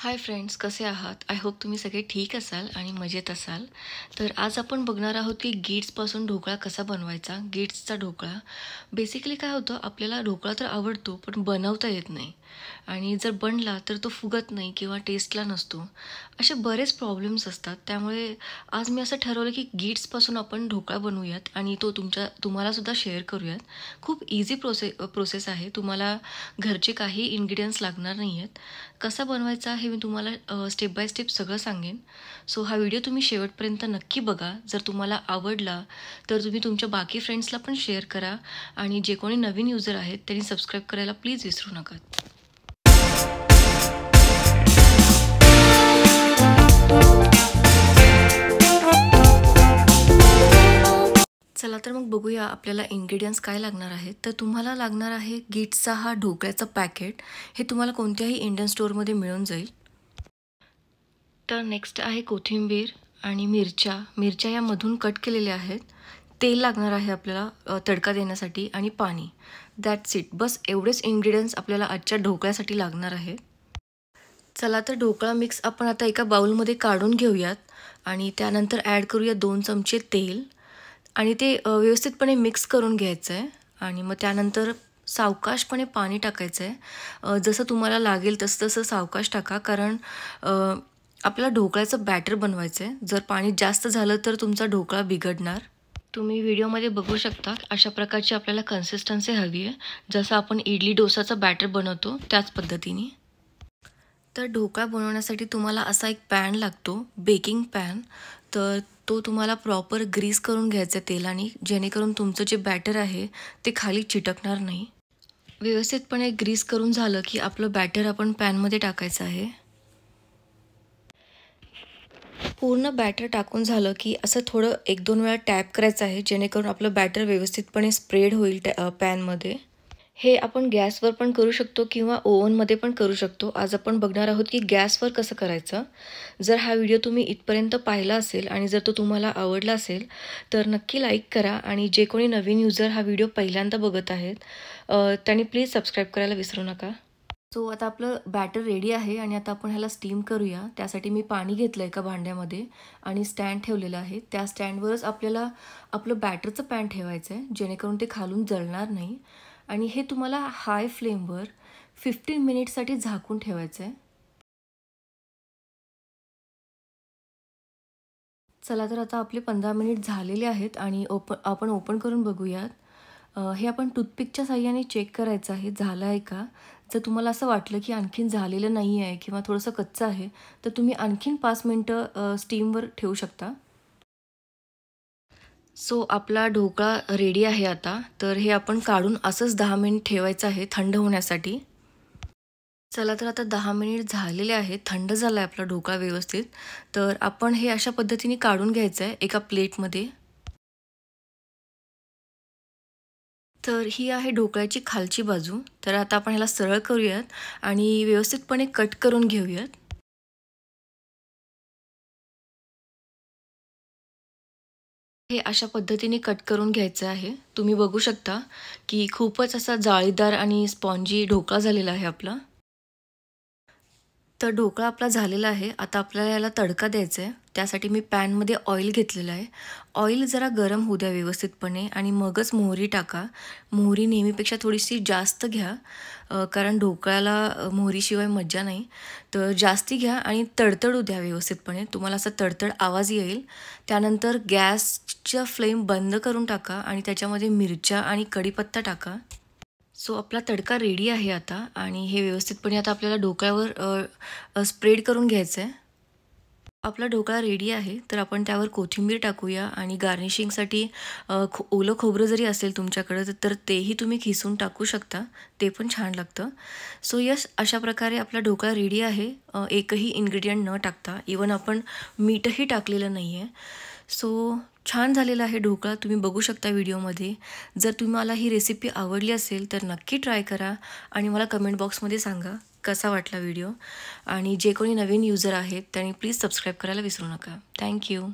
hi friends कसे आहात I hope तुम्ही सगळे ठीक असाल आणि मजेत असाल तर आज आपण बघणार आहोत की गीट्सपासून ढोकळा कसा बनवायचा गीट्सचा ढोकळा बेसिकली काय होतं आपल्याला ढोकळा तर आवडतो पण बनवता येत नाही आणि जर बनला तर तो फुगत नाही किंवा टेस्टला नसतो असे बरेच प्रॉब्लेम्स असतात त्यामुळे आज मी असं ठरवलं की गीट्सपासून आपण ढोकळा बनवूयात आणि तो तुमच्या तुम्हालासुद्धा शेअर करूयात खूप इझी प्रोसे प्रोसेस आहे तुम्हाला घरचे काही इन्ग्रिडियंट्स लागणार नाही आहेत कसा बनवायचा हे मी तुम्हाला स्टेप बाय स्टेप सगळं सांगेन सो हा व्हिडिओ तुम्ही शेवटपर्यंत नक्की बघा जर तुम्हाला आवडला तर तुम्ही तुमच्या बाकी फ्रेंड्सला पण शेअर करा आणि जे कोणी नवीन युजर आहेत त्यांनी सबस्क्राईब करायला प्लीज विसरू नका बघूया आपल्याला इन्ग्रेडियंट्स काय लागणार आहेत तर तुम्हाला लागणार आहे गीटचा हा ढोकळ्याचं पॅकेट हे तुम्हाला कोणत्याही इंडियन स्टोअरमध्ये मिळून जाईल तर नेक्स्ट आहे कोथिंबीर आणि मिरच्या मिरच्या यामधून कट केलेल्या आहेत तेल लागणार आहे आपल्याला तडका देण्यासाठी आणि पाणी दॅट्स इट बस एवढेच इन्ग्रेडियंट्स आपल्याला आजच्या ढोकळ्यासाठी लागणार आहे चला तर ढोकळा मिक्स आपण आता एका बाउलमध्ये काढून घेऊयात आणि त्यानंतर ॲड करूया दोन चमचे तेल आणि ते व्यवस्थितपणे मिक्स करून घ्यायचं आहे आणि मग त्यानंतर सावकाशपणे पाणी टाकायचं आहे जसं तुम्हाला लागेल तसं तसं सावकाश टाका कारण आपला ढोकळ्याचं बॅटर बनवायचं आहे जर पाणी जास्त झालं तर तुमचा ढोकळा बिघडणार तुम्ही व्हिडिओमध्ये बघू शकता अशा प्रकारची आपल्याला कन्सिस्टन्सी हवी आहे जसं आपण इडली डोसाचं बॅटर बनवतो त्याच पद्धतीने तर ढोकळा बनवण्यासाठी तुम्हाला असा एक पॅन लागतो बेकिंग पॅन तर तो तुम्हाला प्रॉपर ग्रीस करून घ्यायचा आहे तेलाने जेणेकरून तुमचं जे बॅटर आहे ते खाली चिटकणार नाही व्यवस्थितपणे ग्रीस करून झालं की आपलं बॅटर आपण पॅनमध्ये टाकायचं आहे पूर्ण बॅटर टाकून झालं की असं थोडं एक दोन वेळा टॅप करायचं आहे जेणेकरून आपलं बॅटर व्यवस्थितपणे स्प्रेड होईल टॅ पॅनमध्ये हे आपण गॅसवर पण करू शकतो किंवा ओव्हनमध्ये पण करू शकतो आज आपण बघणार आहोत की गॅसवर कसं करायचं जर हा व्हिडिओ तुम्ही इथपर्यंत पाहिला असेल आणि जर तो तुम्हाला आवडला असेल तर नक्की लाईक करा आणि जे कोणी नवीन युजर हा व्हिडिओ पहिल्यांदा बघत आहेत त्यांनी प्लीज सबस्क्राईब करायला विसरू नका सो आता आपलं बॅटर रेडी आहे आणि आता आपण ह्याला स्टीम करूया त्यासाठी मी पाणी घेतलं एका भांड्यामध्ये आणि स्टँड ठेवलेलं आहे त्या स्टँडवरच आपल्याला आपलं बॅटरचं पॅन ठेवायचं आहे जेणेकरून ते खालून जळणार नाही आणि हे तुम्हाला हाय फ्लेमवर फिफ्टीन मिनिटसाठी झाकून ठेवायचं आहे चला तर आता आपले पंधरा मिनिट झालेले आहेत आणि ओप आपण ओपन करून बघूयात हे आपण टूथपिकच्या साह्याने चेक करायचं आहे झालं आहे का जर तुम्हाला असं वाटलं की आणखीन झालेलं नाही आहे किंवा थोडंसं कच्चं आहे तर तुम्ही आणखीन पाच मिनटं स्टीमवर ठेवू शकता सो आपला ढोकळा रेडी आहे आता तर हे आपण काढून असंच दहा मिनिट ठेवायचं आहे थंड होण्यासाठी चला तर आता दहा मिनिट झालेले आहेत थंड झाला आहे आपला ढोकळा व्यवस्थित तर आपण हे अशा पद्धतीने काढून घ्यायचं आहे एका प्लेटमध्ये तर ही आहे ढोकळ्याची खालची बाजू तर आता आपण ह्याला सरळ करूयात आणि व्यवस्थितपणे कट करून घेऊयात हे अशा पद्धतीने कट करून घ्यायचं आहे तुम्ही बघू शकता की खूपच असा जाळीदार आणि स्पॉन्जी ढोका झालेला आहे आपला तर ढोकळा आपला झालेला आहे आता आपल्याला याला तडका द्यायचा आहे त्यासाठी मी पॅनमध्ये ऑइल घेतलेलं आहे ऑइल जरा गरम होऊ द्या व्यवस्थितपणे आणि मगच मोहरी टाका मोहरी नेहमीपेक्षा थोडीशी जास्त घ्या कारण ढोकळ्याला मोहरीशिवाय मज्जा नाही तर जास्ती घ्या आणि तडतडू द्या व्यवस्थितपणे तुम्हाला असा तडतड आवाज येईल त्यानंतर गॅसच्या फ्लेम बंद करून टाका आणि त्याच्यामध्ये मिरच्या आणि कढीपत्ता टाका सो आपला तडका रेडी आहे आता आणि हे व्यवस्थितपणे आता आपल्याला ढोकळ्यावर स्प्रेड करून घ्यायचं आहे आपला ढोकळा रेडी आहे तर आपण त्यावर कोथिंबीर टाकूया आणि गार्निशिंगसाठी खो ओलं खोबरं जरी असेल तुमच्याकडं तर तेही तुम्ही खिसून टाकू शकता ते पण छान लागतं सो यस अशा प्रकारे आपला ढोकळा रेडी आहे एकही इन्ग्रेडियंट न टाकता इवन आपण मीठही टाकलेलं नाही आहे सो छान झालेला आहे ढोकळा तुम्ही बघू शकता व्हिडिओमध्ये जर तुम्हाला ही रेसिपी आवडली असेल तर नक्की ट्राय करा आणि मला कमेंट बॉक्समध्ये सांगा कसा वाटला व्हिडिओ आणि जे कोणी नवीन यूजर आहेत त्यांनी प्लीज सबस्क्राईब करायला विसरू नका थँक्यू